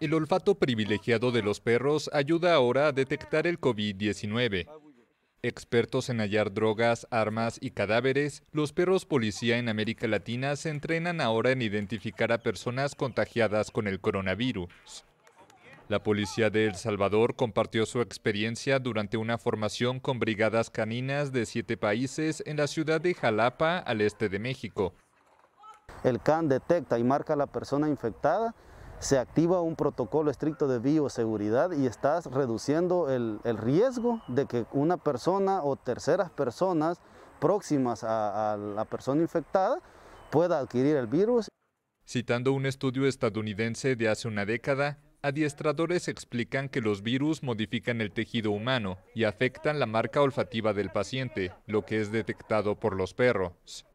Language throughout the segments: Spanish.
El olfato privilegiado de los perros ayuda ahora a detectar el COVID-19. Expertos en hallar drogas, armas y cadáveres, los perros policía en América Latina se entrenan ahora en identificar a personas contagiadas con el coronavirus. La policía de El Salvador compartió su experiencia durante una formación con brigadas caninas de siete países en la ciudad de Jalapa, al este de México. El CAN detecta y marca a la persona infectada se activa un protocolo estricto de bioseguridad y estás reduciendo el, riesgo de que una persona o terceras personas próximas a la persona infectada pueda adquirir el virus. Citando un estudio estadounidense de hace una década, adiestradores explican que los virus modifican el tejido humano y afectan la marca olfativa del paciente, lo que es detectado por los perros.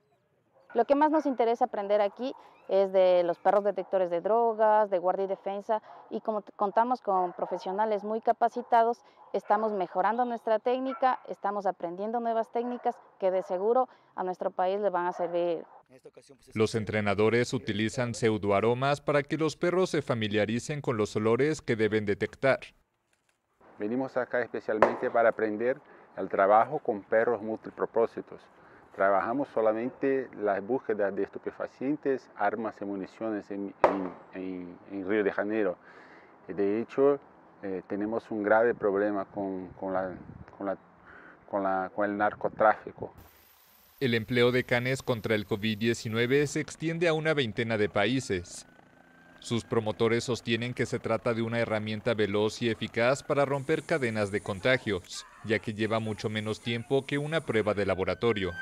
Lo que más nos interesa aprender aquí es de los perros detectores de drogas, de guardia y defensa, y como contamos con profesionales muy capacitados, estamos mejorando nuestra técnica, estamos aprendiendo nuevas técnicas que de seguro a nuestro país le van a servir. Pues, los entrenadores utilizan pseudoaromas para que los perros se familiaricen con los olores que deben detectar. Venimos acá especialmente para aprender el trabajo con perros multipropósitos, Trabajamos solamente las búsquedas de estupefacientes, armas y municiones en, Río de Janeiro. De hecho, eh, tenemos un grave problema con, con, con el narcotráfico. El empleo de canes contra el COVID-19 se extiende a una veintena de países. Sus promotores sostienen que se trata de una herramienta veloz y eficaz para romper cadenas de contagios, ya que lleva mucho menos tiempo que una prueba de laboratorio.